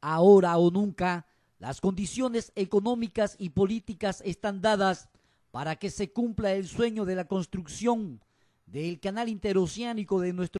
ahora o nunca, las condiciones económicas y políticas están dadas para que se cumpla el sueño de la construcción del canal interoceánico de nuestro